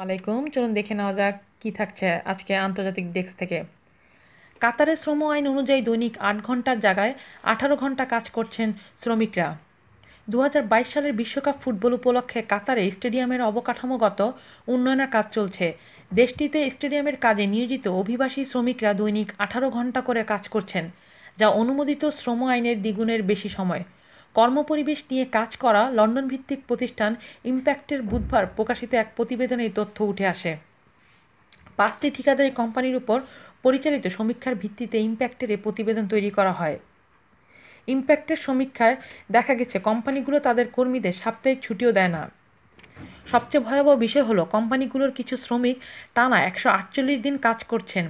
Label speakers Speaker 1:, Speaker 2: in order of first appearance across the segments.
Speaker 1: আলাইকুম চলুন দেখে নেওয়া যাক কী থাকছে আজকে আন্তর্জাতিক ডেস্ক থেকে কাতারের শ্রম আইন অনুযায়ী দৈনিক আট ঘন্টার জায়গায় আঠারো ঘন্টা কাজ করছেন শ্রমিকরা দু সালের বিশ্বকাপ ফুটবল উপলক্ষে কাতারে স্টেডিয়ামের অবকাঠামোগত উন্নয়নের কাজ চলছে দেশটিতে স্টেডিয়ামের কাজে নিয়োজিত অভিবাসী শ্রমিকরা দৈনিক আঠারো ঘন্টা করে কাজ করছেন যা অনুমোদিত শ্রম আইনের দ্বিগুণের বেশি সময় কর্মপরিবেশ নিয়ে কাজ করা লন্ডন ভিত্তিক প্রতিষ্ঠান ইম্প্যাক্টের বুধবার প্রকাশিত এক প্রতিবেদনে এই তথ্য উঠে আসে পাঁচটি ঠিকাদারি কোম্পানির উপর পরিচালিত সমীক্ষার ভিত্তিতে ইম্প্যাক্টের এই প্রতিবেদন তৈরি করা হয় ইম্প্যাক্টের সমীক্ষায় দেখা গেছে কোম্পানিগুলো তাদের কর্মীদের সাপ্তাহিক ছুটিও দেয় না সবচেয়ে ভয়াবহ বিষয় হলো কোম্পানিগুলোর কিছু শ্রমিক টানা একশো দিন কাজ করছেন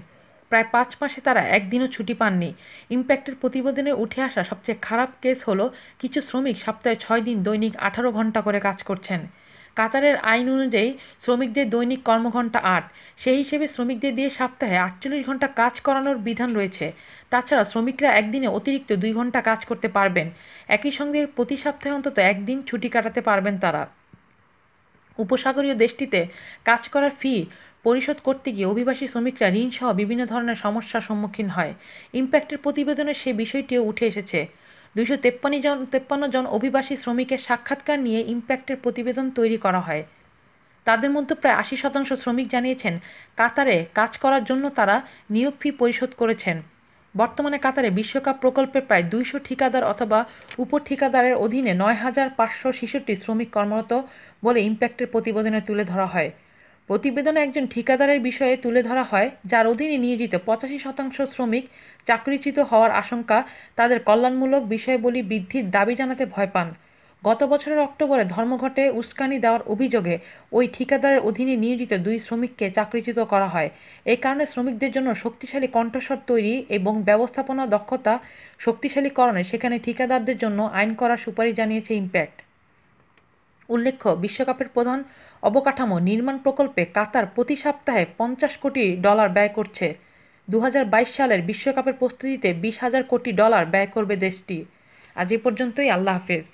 Speaker 1: প্রায় পাঁচ মাসে তারা একদিনও ছুটি পাননি ইম্প্যাক্টের প্রতিবেদনে উঠে আসা সবচেয়ে খারাপ কেস হল কিছু শ্রমিক সপ্তাহে ছয় দিন দৈনিক আঠারো ঘন্টা করে কাজ করছেন কাতারের আইন অনুযায়ী শ্রমিকদের দৈনিক কর্মঘণ্টা আট সেই হিসেবে শ্রমিকদের দিয়ে সপ্তাহে আটচল্লিশ ঘন্টা কাজ করানোর বিধান রয়েছে তাছাড়া শ্রমিকরা একদিনে অতিরিক্ত দুই ঘন্টা কাজ করতে পারবেন একই সঙ্গে প্রতি সপ্তাহে অন্তত একদিন ছুটি কাটাতে পারবেন তারা উপসাগরীয় দেশটিতে কাজ করার ফি পরিশোধ করতে গিয়ে অভিবাসী শ্রমিকরা ঋণসহ বিভিন্ন ধরনের সমস্যার সম্মুখীন হয় ইম্প্যাক্টের প্রতিবেদনে সে বিষয়টিও উঠে এসেছে দুইশো তেপ্পান্ন জন তেপ্পান্ন জন অভিবাসী শ্রমিকের সাক্ষাৎকার নিয়ে ইম্প্যাক্টের প্রতিবেদন তৈরি করা হয় তাদের মধ্যে প্রায় আশি শতাংশ শ্রমিক জানিয়েছেন কাতারে কাজ করার জন্য তারা নিয়োগ ফি পরিশোধ করেছেন বর্তমানে কাতারে বিশ্বকাপ প্রকল্পে প্রায় দুইশো ঠিকাদার অথবা উপঠিকাদারের অধীনে নয় হাজার পাঁচশো শিশুটি শ্রমিক কর্মরত বলে ইম্প্যাক্টের প্রতিবেদনে তুলে ধরা হয় প্রতিবেদনে একজন ঠিকাদারের বিষয়ে তুলে ধরা হয় যার অধীনে নিয়োজিত পঁচাশি শতাংশ শ্রমিক চাকরিচ্যুত হওয়ার আশঙ্কা তাদের কল্যাণমূলক বিষয়বলী বৃদ্ধির দাবি জানাতে ভয় পান গত বছরের অক্টোবরে ধর্মঘটে উস্কানি দেওয়ার অভিযোগে ওই ঠিকাদারের অধীনে নিয়োজিত দুই শ্রমিককে চাকরিচ্যুত করা হয় এই কারণে শ্রমিকদের জন্য শক্তিশালী কণ্ঠস্বর তৈরি এবং ব্যবস্থাপনা দক্ষতা শক্তিশালীকরণে সেখানে ঠিকাদারদের জন্য আইন করার সুপারিশ জানিয়েছে ইম্প্যাক্ট উল্লেখ্য বিশ্বকাপের প্রধান অবকাঠামো নির্মাণ প্রকল্পে কাতার প্রতি সপ্তাহে পঞ্চাশ কোটি ডলার ব্যয় করছে দু সালের বিশ্বকাপের প্রস্তুতিতে বিশ হাজার কোটি ডলার ব্যয় করবে দেশটি আজ এ পর্যন্তই আল্লাহ হাফেজ